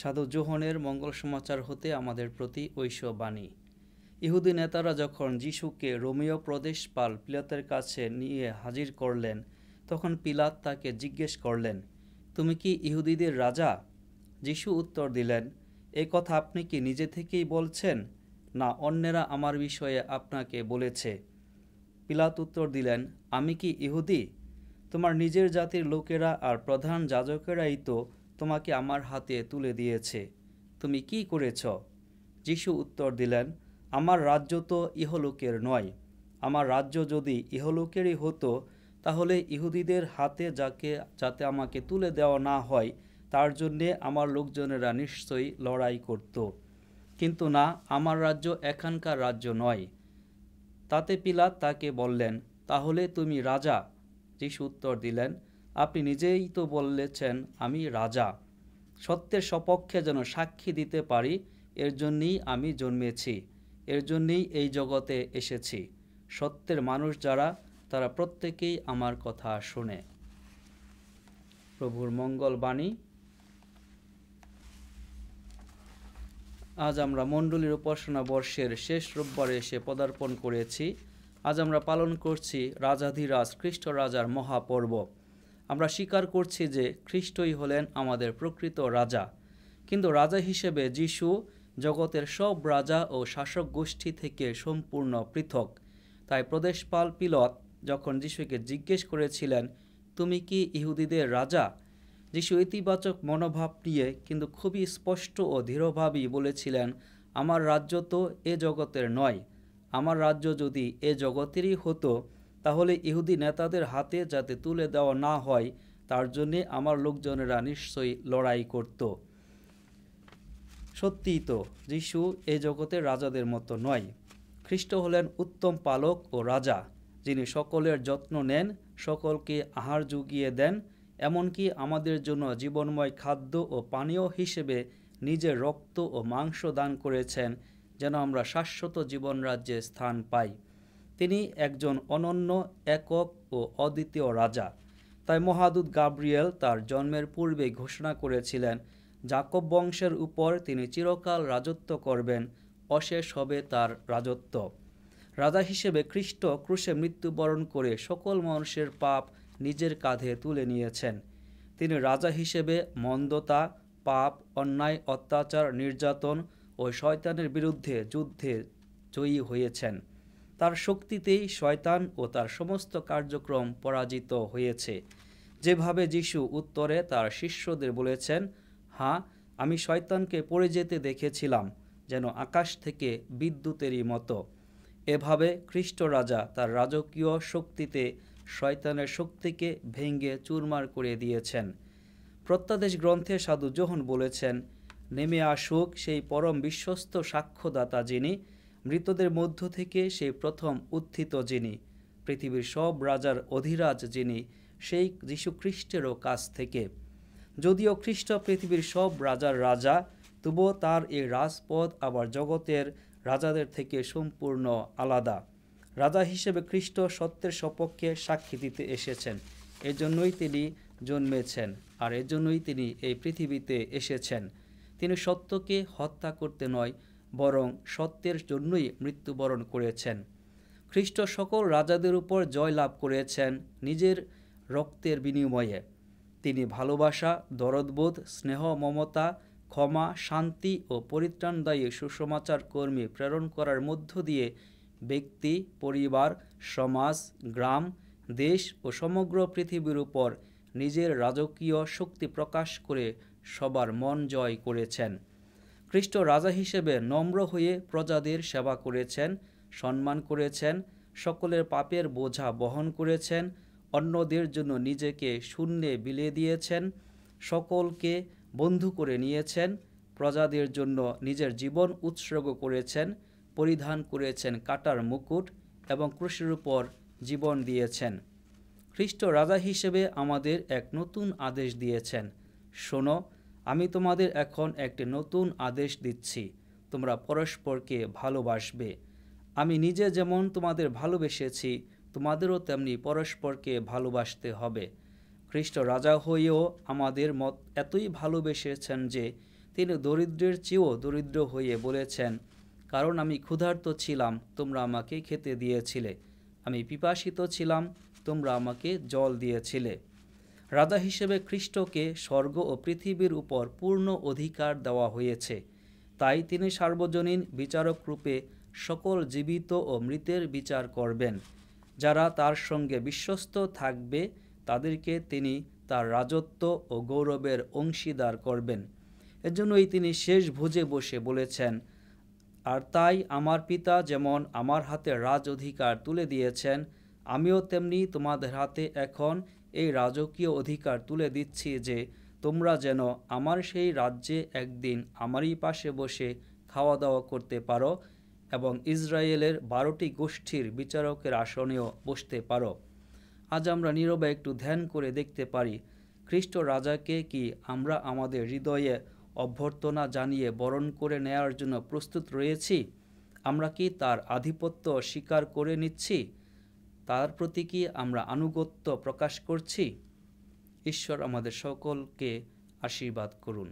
সাধু জোহনের মঙ্গল সমাচার হতে আমাদের প্রতি ঐশ্ব বাণী ইহুদি নেতারা যখন যিশুকে রোমিও পাল পিলাতের কাছে নিয়ে হাজির করলেন তখন পিলাত তাকে জিজ্ঞেস করলেন তুমি কি ইহুদিদের রাজা যিশু উত্তর দিলেন এ কথা আপনি কি নিজে থেকেই বলছেন না অন্যেরা আমার বিষয়ে আপনাকে বলেছে পিলাত উত্তর দিলেন আমি কি ইহুদি তোমার নিজের জাতির লোকেরা আর প্রধান যাজকেরাই তো তোমাকে আমার হাতে তুলে দিয়েছে তুমি কি করেছ যিশু উত্তর দিলেন আমার রাজ্য তো ইহলোকের নয় আমার রাজ্য যদি ইহলোকেরই হতো তাহলে ইহুদিদের হাতে যাকে যাতে আমাকে তুলে দেওয়া না হয় তার জন্যে আমার লোকজনেরা নিশ্চয়ই লড়াই করত কিন্তু না আমার রাজ্য এখানকার রাজ্য নয় তাতে পিলাত তাকে বললেন তাহলে তুমি রাজা যিশু উত্তর দিলেন আপনি নিজেই তো বলেছেন আমি রাজা সত্যের সপক্ষে যেন সাক্ষী দিতে পারি এর জন্যই আমি জন্মেছি এর জন্যই এই জগতে এসেছি সত্যের মানুষ যারা তারা প্রত্যেকেই আমার কথা শুনে প্রভুর মঙ্গল বাণী আজ আমরা মণ্ডলীর উপাসনা বর্ষের শেষ রোববারে এসে পদার্পণ করেছি আজ আমরা পালন করছি রাজাধিরাজ খ্রিস্ট রাজার মহাপর্ব আমরা স্বীকার করছি যে খ্রিস্টই হলেন আমাদের প্রকৃত রাজা কিন্তু রাজা হিসেবে যিশু জগতের সব রাজা ও শাসক গোষ্ঠী থেকে সম্পূর্ণ পৃথক তাই প্রদেশপাল পিলত যখন যিশুকে জিজ্ঞেস করেছিলেন তুমি কি ইহুদিদের রাজা যিশু ইতিবাচক মনোভাব নিয়ে কিন্তু খুবই স্পষ্ট ও দৃঢ়ভাবেই বলেছিলেন আমার রাজ্য তো এ জগতের নয় আমার রাজ্য যদি এ জগতেরই হতো তাহলে ইহুদি নেতাদের হাতে যাতে তুলে দেওয়া না হয় তার জন্যে আমার লোকজনেরা নিশ্চয়ই লড়াই করত সত্যিই তো যিশু এ জগতের রাজাদের মতো নয় খ্রিস্ট হলেন উত্তম পালক ও রাজা যিনি সকলের যত্ন নেন সকলকে আহার জুগিয়ে দেন এমনকি আমাদের জন্য জীবনময় খাদ্য ও পানীয় হিসেবে নিজের রক্ত ও মাংস দান করেছেন যেন আমরা শাশ্বত জীবন রাজ্যে স্থান পাই তিনি একজন অনন্য একক ও অদ্বিতীয় রাজা তাই মহাদুত গাব্রিয়েল তার জন্মের পূর্বে ঘোষণা করেছিলেন জাকব বংশের উপর তিনি চিরকাল রাজত্ব করবেন অশেষ হবে তার রাজত্ব রাজা হিসেবে খ্রিস্ট ক্রুশে মৃত্যুবরণ করে সকল মানুষের পাপ নিজের কাঁধে তুলে নিয়েছেন তিনি রাজা হিসেবে মন্দতা পাপ অন্যায় অত্যাচার নির্যাতন ও শয়তানের বিরুদ্ধে যুদ্ধে জয়ী হয়েছেন তার শক্তিতেই শয়তান ও তার সমস্ত কার্যক্রম পরাজিত হয়েছে যেভাবে যিশু উত্তরে তার শিষ্যদের বলেছেন হ্যাঁ আমি শয়তানকে পড়ে যেতে দেখেছিলাম যেন আকাশ থেকে বিদ্যুতেরই মতো এভাবে খ্রিস্ট রাজা তার রাজকীয় শক্তিতে শয়তানের শক্তিকে ভেঙ্গে চুরমার করে দিয়েছেন প্রত্যাদেশ গ্রন্থে সাধু জোহন বলেছেন নেমে আসুক সেই পরম বিশ্বস্ত সাক্ষ্যদাতা যিনি মৃতদের মধ্য থেকে সে প্রথম উত্থিত যিনি পৃথিবীর সব রাজার অধিরাজ যিনি সেই যীশুখ্রিস্টেরও কাছ থেকে যদিও খ্রিস্ট পৃথিবীর সব রাজার রাজা তবুও তার এই রাজপদ আবার জগতের রাজাদের থেকে সম্পূর্ণ আলাদা রাজা হিসেবে খ্রিস্ট সত্যের সপক্ষে সাক্ষী দিতে এসেছেন এজন্যই তিনি জন্মেছেন আর এজন্যই তিনি এই পৃথিবীতে এসেছেন তিনি সত্যকে হত্যা করতে নয় বরং সত্যের জন্যই মৃত্যুবরণ করেছেন খ্রিস্ট সকল রাজাদের উপর জয় লাভ করেছেন নিজের রক্তের বিনিময়ে তিনি ভালোবাসা দরদবোধ স্নেহ মমতা ক্ষমা শান্তি ও পরিত্রাণদায়ী সুসমাচার কর্মী প্রেরণ করার মধ্য দিয়ে ব্যক্তি পরিবার সমাজ গ্রাম দেশ ও সমগ্র পৃথিবীর উপর নিজের রাজকীয় শক্তি প্রকাশ করে সবার মন জয় করেছেন খ্রিস্ট রাজা হিসেবে নম্র হয়ে প্রজাদের সেবা করেছেন সম্মান করেছেন সকলের পাপের বোঝা বহন করেছেন অন্যদের জন্য নিজেকে শূন্যে বিলে দিয়েছেন সকলকে বন্ধু করে নিয়েছেন প্রজাদের জন্য নিজের জীবন উৎসর্গ করেছেন পরিধান করেছেন কাটার মুকুট এবং কৃষির উপর জীবন দিয়েছেন খ্রিস্ট রাজা হিসেবে আমাদের এক নতুন আদেশ দিয়েছেন শোনো আমি তোমাদের এখন একটি নতুন আদেশ দিচ্ছি তোমরা পরস্পরকে ভালোবাসবে আমি নিজে যেমন তোমাদের ভালোবেসেছি তোমাদেরও তেমনি পরস্পরকে ভালোবাসতে হবে খ্রিস্ট রাজা হয়েও আমাদের মত এতই ভালোবেসেছেন যে তিনি দরিদ্রের চেয়েও দরিদ্র হয়ে বলেছেন কারণ আমি ক্ষুধার্ত ছিলাম তোমরা আমাকে খেতে দিয়েছিলে আমি পিপাসিত ছিলাম তোমরা আমাকে জল দিয়েছিলে রাজা হিসেবে খ্রিস্টকে স্বর্গ ও পৃথিবীর উপর পূর্ণ অধিকার দেওয়া হয়েছে তাই তিনি সার্বজনীন বিচারক রূপে সকল জীবিত ও মৃতের বিচার করবেন যারা তার সঙ্গে বিশ্বস্ত থাকবে তাদেরকে তিনি তার রাজত্ব ও গৌরবের অংশীদার করবেন এজন্যই তিনি শেষ ভোজে বসে বলেছেন আর তাই আমার পিতা যেমন আমার হাতে রাজ অধিকার তুলে দিয়েছেন আমিও তেমনি তোমাদের হাতে এখন এই রাজকীয় অধিকার তুলে দিচ্ছি যে তোমরা যেন আমার সেই রাজ্যে একদিন আমারই পাশে বসে খাওয়া দাওয়া করতে পারো এবং ইসরায়েলের বারোটি গোষ্ঠীর বিচারকের আসনেও বসতে পারো আজ আমরা নীরবে একটু ধ্যান করে দেখতে পারি খ্রিস্ট রাজাকে কি আমরা আমাদের হৃদয়ে অভ্যর্থনা জানিয়ে বরণ করে নেয়ার জন্য প্রস্তুত রয়েছি আমরা কি তার আধিপত্য স্বীকার করে নিচ্ছি তার প্রতি কি আমরা আনুগত্য প্রকাশ করছি ঈশ্বর আমাদের সকলকে আশীর্বাদ করুন